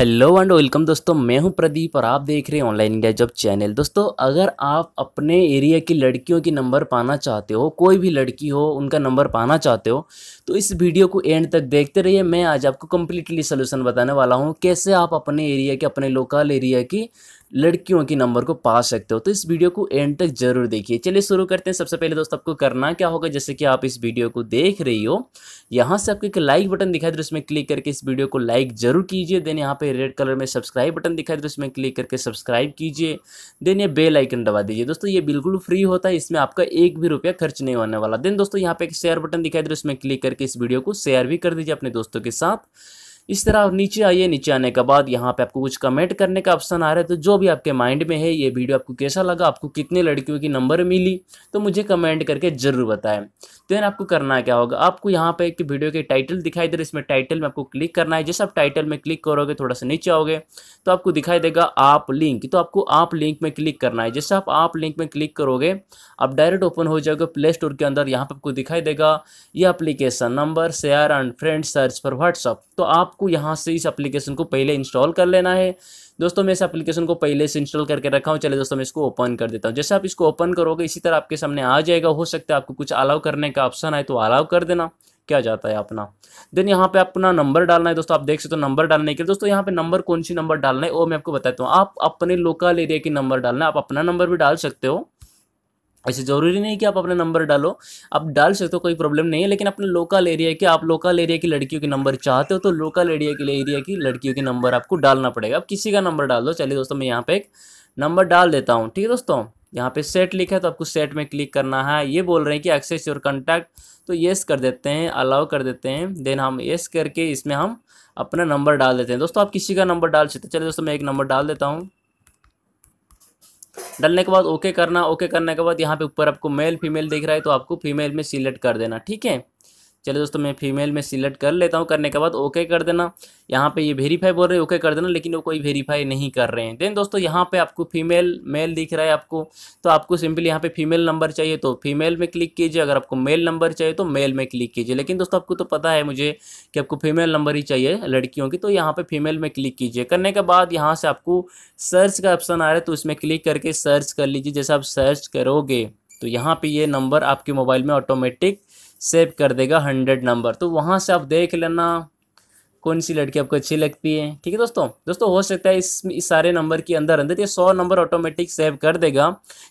hello and welcome दोस्तों मैं हूं प्रदीप और आप देख रहे हैं ऑनलाइन इंडिया जॉब चैनल दोस्तों अगर आप अपने एरिया की लड़कियों की नंबर पाना चाहते हो कोई भी लड़की हो उनका नंबर पाना चाहते हो तो इस वीडियो को एंड तक देखते रहिए मैं आज आपको कम्प्लीटली सोल्यूशन बताने वाला हूँ कैसे आप अपने एरिया के अपने लोकल एरिया की लड़कियों के नंबर को पा सकते हो तो इस वीडियो को एंड तक जरूर देखिए चलिए शुरू करते हैं सबसे पहले दोस्तों आपको करना क्या होगा जैसे कि आप इस वीडियो को देख रही हो यहाँ से आपको एक लाइक बटन दिखाई दे रहा उसमें क्लिक करके इस वीडियो को लाइक जरूर कीजिए देन यहाँ पे रेड कलर में सब्सक्राइब बटन दिखाई दे रहा उसमें क्लिक करके सब्सक्राइब कीजिए देन ये बेल आइकन दबा दीजिए दोस्तों ये बिल्कुल फ्री होता है इसमें आपका एक भी रुपया खर्च नहीं होने वाला देन दोस्तों यहाँ पे एक शेयर बटन दिखाई दे रहा उसमें क्लिक करके इस वीडियो को शेयर भी कर दीजिए अपने दोस्तों के साथ इस तरह आप नीचे आइए नीचे आने के बाद यहाँ पे आपको कुछ कमेंट करने का ऑप्शन आ रहा है तो जो भी आपके माइंड में है ये वीडियो आपको कैसा लगा आपको कितने लड़कियों की नंबर मिली तो मुझे कमेंट करके ज़रूर बताएं देन तो आपको करना क्या होगा आपको यहाँ पे एक वीडियो के टाइटल दिखाई दे रहा है इसमें टाइटल में आपको क्लिक करना है जैसे आप टाइटल में क्लिक करोगे थोड़ा सा नीचे आओगे तो आपको दिखाई देगा आप लिंक तो आपको आप लिंक में क्लिक करना है जैसे आप आप लिंक में क्लिक करोगे आप डायरेक्ट ओपन हो जाओगे प्ले स्टोर के अंदर यहाँ पर आपको दिखाई देगा ये application number share and friend search for WhatsApp तो आप आपको यहाँ से इस एप्लीकेशन को पहले इंस्टॉल कर लेना है दोस्तों मैं इस एप्लीकेशन को पहले से इंस्टॉल करके रखा हूँ चले दोस्तों मैं इसको ओपन कर देता हूँ जैसे आप इसको ओपन करोगे इसी तरह आपके सामने आ जाएगा हो सकता है आपको कुछ अलाउ करने का ऑप्शन आए तो अलाउ कर देना क्या जाता है अपना देन यहाँ पे अपना नंबर डालना है दोस्तों आप देख सकते हो नंबर डालने के लिए दोस्तों यहाँ पे नंबर कौन सी नंबर डालना है वो मैं आपको बताता हूँ आप अपने लोकल एरिया की नंबर डालना है आप अपना नंबर भी डाल सकते हो ऐसे ज़रूरी नहीं कि आप अपना नंबर डालो आप डाल सकते हो कोई प्रॉब्लम नहीं है लेकिन अपने लोकल एरिया के आप लोकल एरिया की लड़कियों के नंबर चाहते हो तो लोकल एरिया के एरिया की लड़कियों के नंबर आपको डालना पड़ेगा आप किसी का नंबर डाल दो चलिए दोस्तों मैं यहाँ पे एक नंबर डाल देता हूँ ठीक है दोस्तों यहाँ पे सेट लिखा है तो आपको सेट में क्लिक करना है ये बोल रहे हैं कि एक्सेस योर कॉन्टैक्ट तो येस कर देते हैं अलाउ कर देते हैं देन हम येस करके इसमें हम अपना नंबर डाल देते हैं दोस्तों आप किसी का नंबर डाल सकते हैं चलिए दोस्तों मैं एक नंबर डाल देता हूँ डालने के बाद ओके करना ओके करने के बाद यहाँ पे ऊपर आपको मेल फीमेल देख रहा है तो आपको फीमेल में सिलेक्ट कर देना ठीक है चलो दोस्तों मैं फीमेल में सिलेक्ट कर लेता हूँ करने के बाद ओके कर देना यहाँ पे ये वेरीफाई बोल रहे हैं ओके कर देना लेकिन वो कोई वेरीफाई नहीं कर रहे हैं देन दोस्तों यहाँ पे आपको फीमेल मेल दिख रहा है आपको तो आपको सिंपली यहाँ पे फीमेल नंबर चाहिए तो फीमेल में क्लिक कीजिए अगर आपको मेल नंबर चाहिए तो मेल में क्लिक कीजिए लेकिन दोस्तों आपको तो पता है मुझे कि आपको फीमेल नंबर ही चाहिए लड़कियों की तो यहाँ पर फीमेल में क्लिक कीजिए करने के बाद यहाँ से आपको सर्च का ऑप्शन आ रहा है तो उसमें क्लिक करके सर्च कर लीजिए जैसे आप सर्च करोगे तो यहाँ पे ये नंबर आपके मोबाइल में ऑटोमेटिक सेव कर देगा हंड्रेड नंबर तो वहाँ से आप देख लेना कौन सी लड़की आपको अच्छी लगती है ठीक है दोस्तों दोस्तों हो सकता है इस, इस सारे नंबर के अंदर अंदर ये सौ नंबर ऑटोमेटिक सेव कर देगा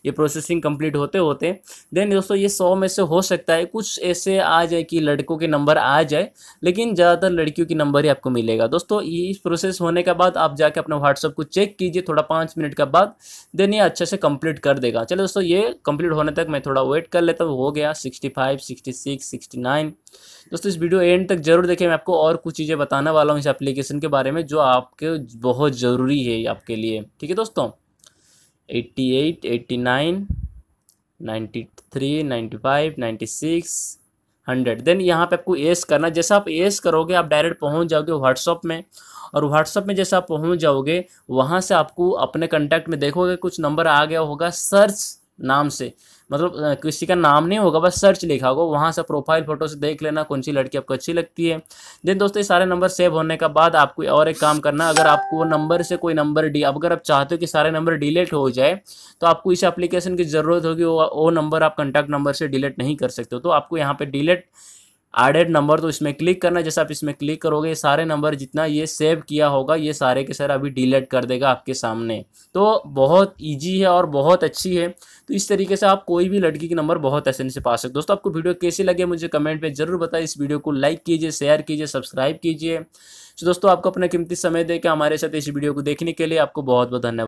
ये प्रोसेसिंग कंप्लीट होते होते देन दोस्तों ये सौ में से हो सकता है कुछ ऐसे आ जाए कि लड़कों के नंबर आ जाए लेकिन ज़्यादातर लड़कियों के नंबर ही आपको मिलेगा दोस्तों ये इस प्रोसेस होने के बाद आप जाके अपना व्हाट्सअप को चेक कीजिए थोड़ा पाँच मिनट के बाद देन ये अच्छे से कंप्लीट कर देगा चलो दोस्तों ये कंप्लीट होने तक मैं थोड़ा वेट कर लेता हूँ हो गया sixty five sixty six sixty nine दोस्तों इस वीडियो एंड तक जरूर देखें मैं आपको और कुछ चीज़ें बता बताने वाला हूँ इस एप्लीकेशन के बारे में जो आपके बहुत ज़रूरी है आपके लिए ठीक है दोस्तों eighty eight eighty nine ninety three ninety five ninety six hundred then यहाँ पे आपको एस करना जैसा आप एस करोगे आप डायरेक्ट पहुँच जाओगे व्हाट्सअप में और व्हाट्सअप में जैसा आप पहुँच जाओगे वहाँ से आपको अपने कंटैक्ट में देखोगे कुछ नंबर आ गया होगा सर्च नाम से मतलब किसी का नाम नहीं होगा बस सर्च लिखा होगा वहाँ से प्रोफाइल फ़ोटो से देख लेना कौन सी लड़की आपको अच्छी लगती है देन दोस्तों ये सारे नंबर सेव होने के बाद आपको और एक काम करना अगर आपको वो नंबर से कोई नंबर डी अब अगर आप चाहते हो कि सारे नंबर डिलीट हो जाए तो आपको इस एप्लीकेशन की ज़रूरत होगी वो, वो नंबर आप कंटैक्ट नंबर से डिलीट नहीं कर सकते हो तो आपको यहाँ पर डिलीट एडेड नंबर तो इसमें क्लिक करना जैसे आप इसमें क्लिक करोगे सारे नंबर जितना ये सेव किया होगा ये सारे के सारे अभी डिलीट कर देगा आपके सामने तो बहुत इजी है और बहुत अच्छी है तो इस तरीके से आप कोई भी लड़की के नंबर बहुत आसानी से पा सकते दोस्तों आपको वीडियो कैसी लगे मुझे कमेंट में ज़रूर बताए इस वीडियो को लाइक कीजिए शेयर कीजिए सब्सक्राइब कीजिए तो दोस्तों आपको अपना कीमती समय देकर हमारे साथ इस वीडियो को देखने के लिए आपको बहुत बहुत धन्यवाद